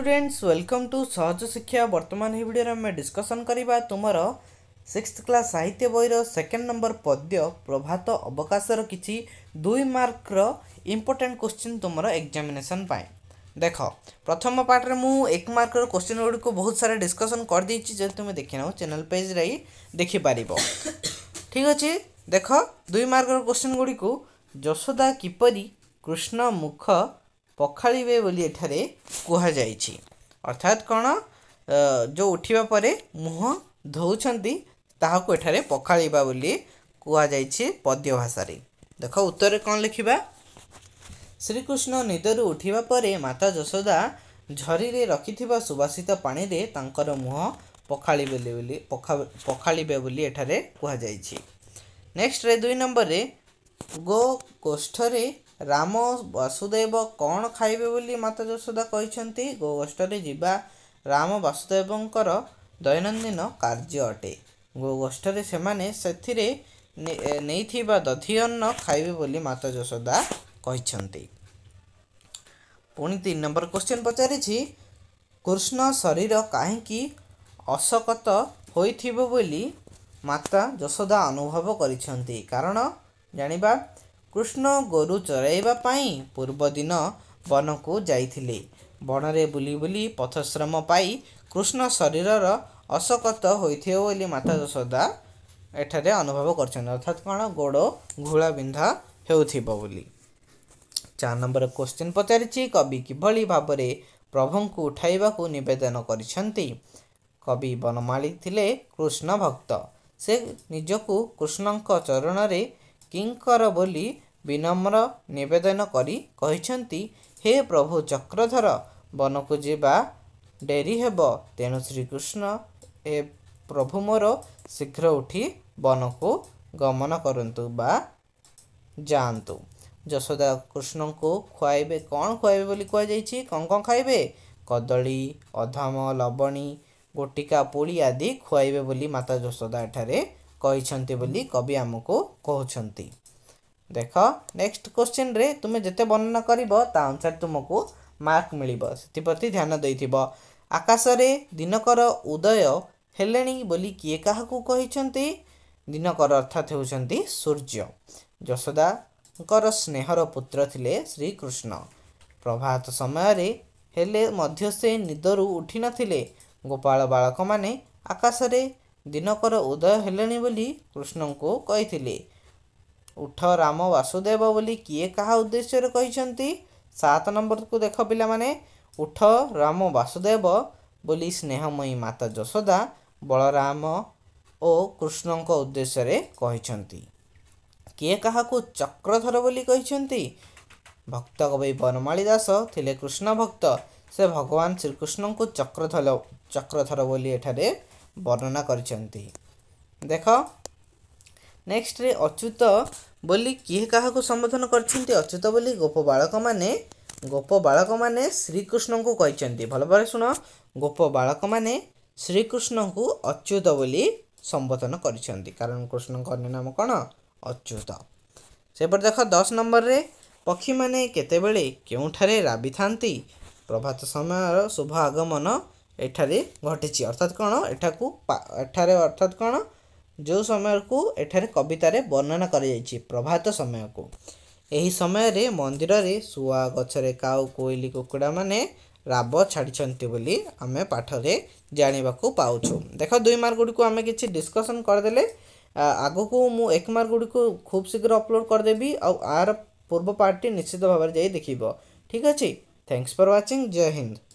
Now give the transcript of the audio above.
students welcome to सहज शिक्षा बर्तमान यह भिडियो आम डिस्कसन करवा तुमर सिक्स क्लास साहित्य बहर सेकेंड नंबर पद्य प्रभात अवकाशर किसी दुई मार्कर इम्पोर्टाट क्वेश्चन तुम एक्जामेसन देख प्रथम पार्ट्रे मुझे एक मार्क क्वेश्चन गुड़क बहुत सारा डिस्कसन कर दे तुम ना चेल पेज रही देखिपार ठीक अच्छे देख दुई मार्क क्वेश्चन गुड़ी जशोदा किपरी कृष्ण मुख ପଖାଳିବେ ବୋଲି ଏଠାରେ କୁହାଯାଇଛି ଅର୍ଥାତ୍ କ'ଣ ଯେଉଁ ଉଠିବା ପରେ ମୁହଁ ଧୋଉଛନ୍ତି ତାହାକୁ ଏଠାରେ ପଖାଳିବା ବୋଲି କୁହାଯାଇଛି ପଦ୍ୟ ଭାଷାରେ ଦେଖ ଉତ୍ତରରେ କ'ଣ ଲେଖିବା ଶ୍ରୀକୃଷ୍ଣ ନିଦରୁ ଉଠିବା ପରେ ମାତା ଯଶୋଦା ଝରିରେ ରଖିଥିବା ସୁବାସିତ ପାଣିରେ ତାଙ୍କର ମୁହଁ ପଖାଳିବେ ବୋଲି ପଖାଳିବେ ବୋଲି ଏଠାରେ କୁହାଯାଇଛି ନେକ୍ସଟରେ ଦୁଇ ନମ୍ବରରେ ଗୋ ଗୋଷ୍ଠରେ ରାମ ବାସୁଦେବ କ'ଣ ଖାଇବେ ବୋଲି ମାତା ଯଶୋଦା କହିଛନ୍ତି ଗୋଗୋଷ୍ଠରେ ଯିବା ରାମ ବାସୁଦେବଙ୍କର ଦୈନନ୍ଦିନ କାର୍ଯ୍ୟ ଅଟେ ଗୋଗୋଷ୍ଠରେ ସେମାନେ ସେଥିରେ ନେଇଥିବା ଦଧି ଅନ୍ନ ଖାଇବେ ବୋଲି ମାତା ଯଶୋଦା କହିଛନ୍ତି ପୁଣି ତିନି ନମ୍ବର କୋଶ୍ଚିନ୍ ପଚାରିଛି କୃଷ୍ଣ ଶରୀର କାହିଁକି ଅଶକତ ହୋଇଥିବ ବୋଲି ମାତା ଯଶୋଦା ଅନୁଭବ କରିଛନ୍ତି କାରଣ ଜାଣିବା କୃଷ୍ଣ ଗୋରୁ ଚରାଇବା ପାଇଁ ପୂର୍ବଦିନ ବନକୁ ଯାଇଥିଲେ ବଣରେ ବୁଲି ବୁଲି ପଥଶ୍ରମ ପାଇ କୃଷ୍ଣ ଶରୀରର ଅଶକତ ହୋଇଥିବ ବୋଲି ମାତା ଯଶୋଦା ଏଠାରେ ଅନୁଭବ କରିଛନ୍ତି ଅର୍ଥାତ୍ କ'ଣ ଗୋଡ଼ ଘୋଳା ବିନ୍ଧା ହେଉଥିବ ବୋଲି ଚାର ନମ୍ବର କୋଶ୍ଚିନ୍ ପଚାରିଛି କବି କିଭଳି ଭାବରେ ପ୍ରଭୁଙ୍କୁ ଉଠାଇବାକୁ ନିବେଦନ କରିଛନ୍ତି କବି ବନମାଳୀ ଥିଲେ କୃଷ୍ଣ ଭକ୍ତ ସେ ନିଜକୁ କୃଷ୍ଣଙ୍କ ଚରଣରେ କିଙ୍କର ବୋଲି ବିନମ୍ର ନିବେଦନ କରି କହିଛନ୍ତି ହେ ପ୍ରଭୁ ଚକ୍ରଧର ବନକୁ ଯିବା ଡେରି ହେବ ତେଣୁ ଶ୍ରୀକୃଷ୍ଣ ଏ ପ୍ରଭୁ ମୋର ଶୀଘ୍ର ଉଠି ବନକୁ ଗମନ କରନ୍ତୁ ବା ଯାଆନ୍ତୁ ଯଶୋଦା କୃଷ୍ଣଙ୍କୁ ଖୁଆଇବେ କ'ଣ ଖୁଆଇବେ ବୋଲି କୁହାଯାଇଛି କ'ଣ କ'ଣ ଖାଇବେ କଦଳୀ ଅଧମ ଲବଣୀ ଗୋଟିକା ପୁଳି ଆଦି ଖୁଆଇବେ ବୋଲି ମାତା ଯଶୋଦା ଏଠାରେ କହିଛନ୍ତି ବୋଲି କବି ଆମକୁ କହୁଛନ୍ତି ଦେଖ ନେକ୍ସଟ କୋଶ୍ଚିନ୍ରେ ତୁମେ ଯେତେ ବର୍ଣ୍ଣନା କରିବ ତା ଅନୁସାରେ ତୁମକୁ ମାର୍କ ମିଳିବ ସେଥିପ୍ରତି ଧ୍ୟାନ ଦେଇଥିବ ଆକାଶରେ ଦିନକର ଉଦୟ ହେଲେଣି ବୋଲି କିଏ କାହାକୁ କହିଛନ୍ତି ଦିନକର ଅର୍ଥାତ୍ ହେଉଛନ୍ତି ସୂର୍ଯ୍ୟ ଯଶୋଦାଙ୍କର ସ୍ନେହର ପୁତ୍ର ଥିଲେ ଶ୍ରୀକୃଷ୍ଣ ପ୍ରଭାତ ସମୟରେ ହେଲେ ମଧ୍ୟ ସେ ନିଦରୁ ଉଠିନଥିଲେ ଗୋପାଳ ବାଳକମାନେ ଆକାଶରେ ଦିନକର ଉଦୟ ହେଲେଣି ବୋଲି କୃଷ୍ଣଙ୍କୁ କହିଥିଲେ ଉଠ ରାମ ବାସୁଦେବ ବୋଲି କିଏ କାହା ଉଦ୍ଦେଶ୍ୟରେ କହିଛନ୍ତି ସାତ ନମ୍ବରକୁ ଦେଖ ପିଲାମାନେ ଉଠ ରାମ ବାସୁଦେବ ବୋଲି ସ୍ନେହମୟୀ ମାତା ଯଶୋଦା ବଳରାମ ଓ କୃଷ୍ଣଙ୍କ ଉଦ୍ଦେଶ୍ୟରେ କହିଛନ୍ତି କିଏ କାହାକୁ ଚକ୍ରଧର ବୋଲି କହିଛନ୍ତି ଭକ୍ତ କବି ବନମାଳି ଦାସ ଥିଲେ କୃଷ୍ଣ ଭକ୍ତ ସେ ଭଗବାନ ଶ୍ରୀକୃଷ୍ଣଙ୍କୁ ଚକ୍ରଧର ଚକ୍ରଧର ବୋଲି ଏଠାରେ ବର୍ଣ୍ଣନା କରିଛନ୍ତି ଦେଖ ନେକ୍ସଟରେ ଅଚ୍ୟୁତ ବୋଲି କିଏ କାହାକୁ ସମ୍ବୋଧନ କରିଛନ୍ତି ଅଚ୍ୟୁତ ବୋଲି ଗୋପ ବାଳକମାନେ ଗୋପ ବାଳକମାନେ ଶ୍ରୀକୃଷ୍ଣଙ୍କୁ କହିଛନ୍ତି ଭଲ ଭାବରେ ଶୁଣ ଗୋପ ବାଳକମାନେ ଶ୍ରୀକୃଷ୍ଣଙ୍କୁ ଅଚ୍ୟୁତ ବୋଲି ସମ୍ବୋଧନ କରିଛନ୍ତି କାରଣ କୃଷ୍ଣଙ୍କ ଅନ୍ୟ ନାମ କ'ଣ ଅଚ୍ୟୁତ ସେପଟେ ଦେଖ ଦଶ ନମ୍ବରରେ ପକ୍ଷୀମାନେ କେତେବେଳେ କେଉଁଠାରେ ରାବିଥାନ୍ତି ପ୍ରଭାତ ସମୟର ଶୁଭ ଆଗମନ ଏଠାରେ ଘଟିଛି ଅର୍ଥାତ୍ କ'ଣ ଏଠାକୁ ଏଠାରେ ଅର୍ଥାତ୍ କ'ଣ ଯେଉଁ ସମୟକୁ ଏଠାରେ କବିତାରେ ବର୍ଣ୍ଣନା କରାଯାଇଛି ପ୍ରଭାତ ସମୟକୁ ଏହି ସମୟରେ ମନ୍ଦିରରେ ଶୁଆ ଗଛରେ କାଉ କୋଇଲି କୁକୁଡ଼ାମାନେ ରାବ ଛାଡ଼ିଛନ୍ତି ବୋଲି ଆମେ ପାଠରେ ଜାଣିବାକୁ ପାଉଛୁ ଦେଖ ଦୁଇ ମାର୍କ ଗୁଡ଼ିକୁ ଆମେ କିଛି ଡିସ୍କସନ୍ କରିଦେଲେ ଆଗକୁ ମୁଁ ଏକ ମାର୍କ ଗୁଡ଼ିକୁ ଖୁବ୍ ଶୀଘ୍ର ଅପଲୋଡ଼ କରିଦେବି ଆଉ ଆର ପୂର୍ବ ପାର୍ଟଟି ନିଶ୍ଚିତ ଭାବରେ ଯାଇ ଦେଖିବ ଠିକ୍ ଅଛି ଥ୍ୟାଙ୍କସ୍ ଫର୍ ୱାଚିଂ ଜୟ ହିନ୍ଦ